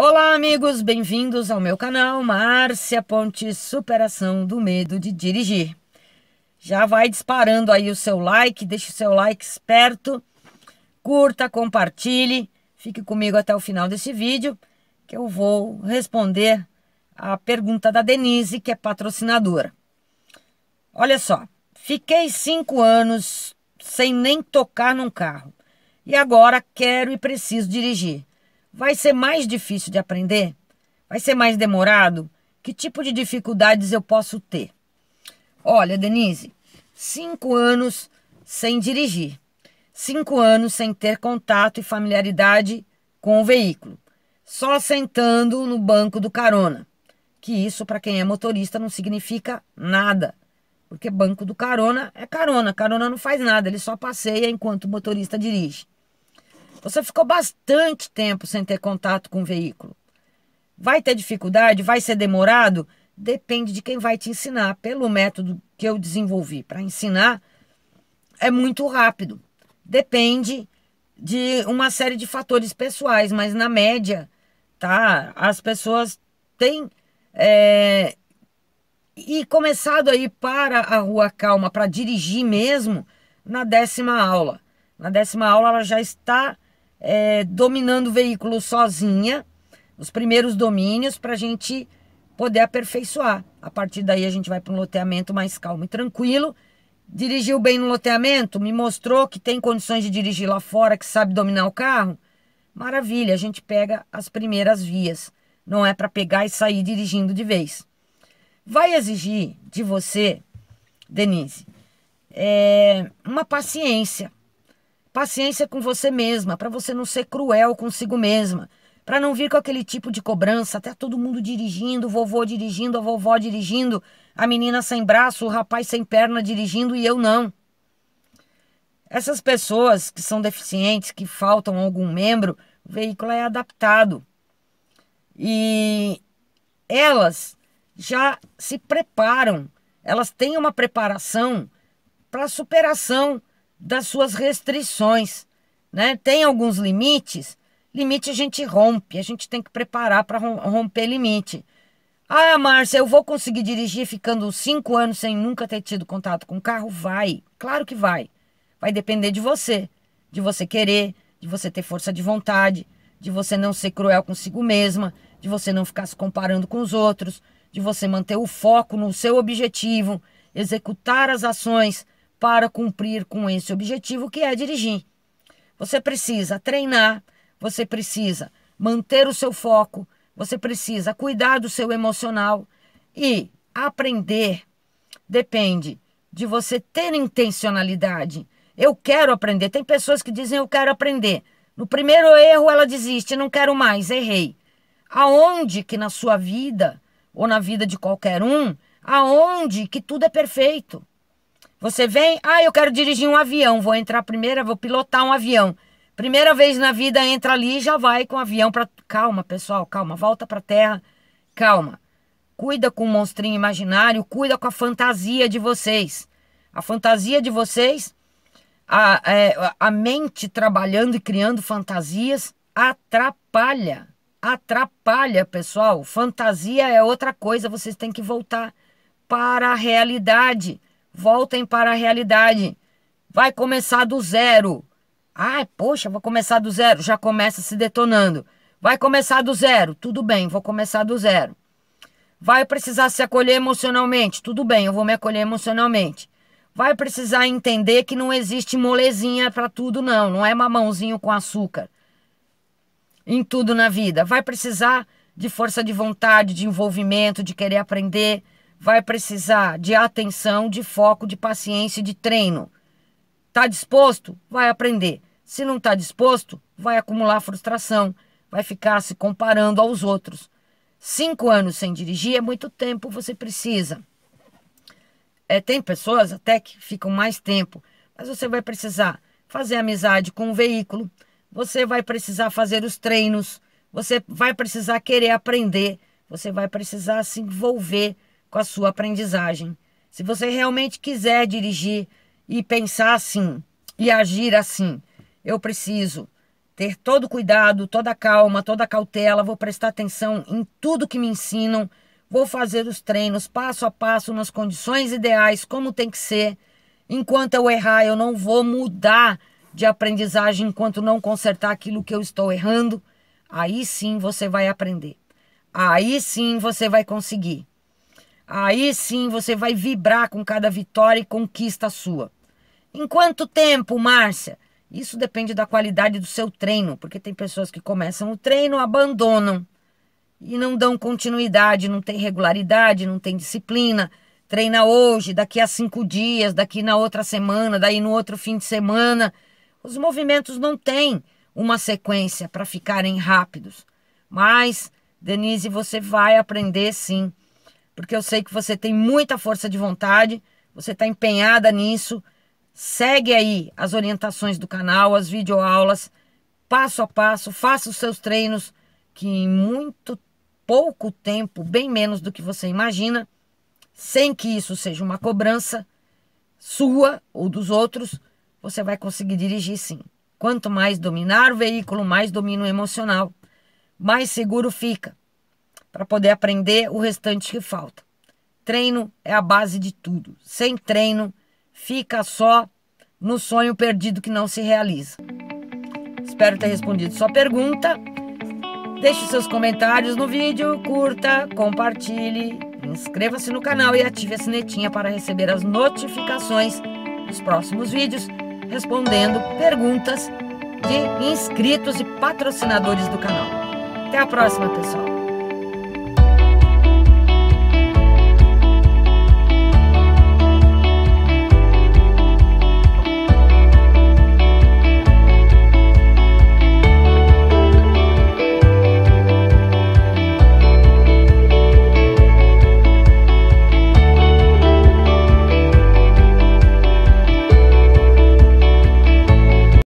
Olá, amigos, bem-vindos ao meu canal Márcia Ponte Superação do Medo de Dirigir. Já vai disparando aí o seu like, deixe o seu like esperto, curta, compartilhe, fique comigo até o final desse vídeo que eu vou responder a pergunta da Denise, que é patrocinadora. Olha só, fiquei cinco anos sem nem tocar num carro e agora quero e preciso dirigir. Vai ser mais difícil de aprender? Vai ser mais demorado? Que tipo de dificuldades eu posso ter? Olha, Denise, cinco anos sem dirigir, cinco anos sem ter contato e familiaridade com o veículo, só sentando no banco do carona. Que isso, para quem é motorista, não significa nada. Porque banco do carona é carona. Carona não faz nada, ele só passeia enquanto o motorista dirige. Você ficou bastante tempo sem ter contato com o veículo. Vai ter dificuldade? Vai ser demorado? Depende de quem vai te ensinar. Pelo método que eu desenvolvi para ensinar, é muito rápido. Depende de uma série de fatores pessoais, mas na média, tá? As pessoas têm. É... E começado aí para a Rua Calma, para dirigir mesmo, na décima aula. Na décima aula ela já está é, dominando o veículo sozinha, os primeiros domínios, para a gente poder aperfeiçoar. A partir daí a gente vai para um loteamento mais calmo e tranquilo. Dirigiu bem no loteamento, me mostrou que tem condições de dirigir lá fora, que sabe dominar o carro. Maravilha, a gente pega as primeiras vias. Não é para pegar e sair dirigindo de vez. Vai exigir de você, Denise, é, uma paciência. Paciência com você mesma, para você não ser cruel consigo mesma. Para não vir com aquele tipo de cobrança, até tá todo mundo dirigindo, o vovô dirigindo, a vovó dirigindo, a menina sem braço, o rapaz sem perna dirigindo e eu não. Essas pessoas que são deficientes, que faltam algum membro, o veículo é adaptado. E elas já se preparam, elas têm uma preparação para superação das suas restrições. Né? Tem alguns limites, limite a gente rompe, a gente tem que preparar para romper limite. Ah, Márcia, eu vou conseguir dirigir ficando cinco anos sem nunca ter tido contato com carro? Vai, claro que vai. Vai depender de você, de você querer, de você ter força de vontade, de você não ser cruel consigo mesma, de você não ficar se comparando com os outros, de você manter o foco no seu objetivo, executar as ações para cumprir com esse objetivo que é dirigir. Você precisa treinar, você precisa manter o seu foco, você precisa cuidar do seu emocional e aprender depende de você ter intencionalidade. Eu quero aprender. Tem pessoas que dizem eu quero aprender. No primeiro erro ela desiste, não quero mais, errei. Aonde que na sua vida ou na vida de qualquer um, aonde que tudo é perfeito? Você vem, ah, eu quero dirigir um avião, vou entrar primeiro, vou pilotar um avião. Primeira vez na vida entra ali e já vai com o avião para calma, pessoal, calma, volta para terra. Calma. Cuida com o monstrinho imaginário, cuida com a fantasia de vocês. A fantasia de vocês, a, a, é, a mente trabalhando e criando fantasias atrapalha. Atrapalha, pessoal. Fantasia é outra coisa, vocês têm que voltar para a realidade voltem para a realidade. Vai começar do zero. Ai, poxa, vou começar do zero. Já começa se detonando. Vai começar do zero. Tudo bem, vou começar do zero. Vai precisar se acolher emocionalmente. Tudo bem, eu vou me acolher emocionalmente. Vai precisar entender que não existe molezinha para tudo, não. Não é mamãozinho com açúcar. Em tudo na vida. Vai precisar de força de vontade, de envolvimento, de querer aprender vai precisar de atenção, de foco, de paciência, de treino. Tá disposto? Vai aprender. Se não tá disposto, vai acumular frustração, vai ficar se comparando aos outros. Cinco anos sem dirigir é muito tempo, você precisa. É, tem pessoas até que ficam mais tempo, mas você vai precisar fazer amizade com o veículo, você vai precisar fazer os treinos, você vai precisar querer aprender, você vai precisar se envolver com a sua aprendizagem. Se você realmente quiser dirigir e pensar assim e agir assim, eu preciso ter todo cuidado, toda calma, toda cautela, vou prestar atenção em tudo que me ensinam, vou fazer os treinos passo a passo nas condições ideais, como tem que ser. Enquanto eu errar, eu não vou mudar de aprendizagem enquanto não consertar aquilo que eu estou errando. Aí sim você vai aprender. Aí sim você vai conseguir. Aí sim você vai vibrar com cada vitória e conquista sua. Em quanto tempo, Márcia? Isso depende da qualidade do seu treino, porque tem pessoas que começam o treino, abandonam e não dão continuidade, não tem regularidade, não tem disciplina. Treina hoje, daqui a cinco dias, daqui na outra semana, daí no outro fim de semana. Os movimentos não têm uma sequência para ficarem rápidos. Mas, Denise, você vai aprender sim porque eu sei que você tem muita força de vontade, você está empenhada nisso. Segue aí as orientações do canal, as videoaulas, passo a passo, faça os seus treinos, que em muito pouco tempo, bem menos do que você imagina, sem que isso seja uma cobrança sua ou dos outros, você vai conseguir dirigir sim. Quanto mais dominar o veículo, mais domínio emocional, mais seguro fica para poder aprender o restante que falta. Treino é a base de tudo. Sem treino, fica só no sonho perdido que não se realiza. Espero ter respondido sua pergunta. Deixe seus comentários no vídeo, curta, compartilhe, inscreva-se no canal e ative a sinetinha para receber as notificações dos próximos vídeos, respondendo perguntas de inscritos e patrocinadores do canal. Até a próxima, pessoal!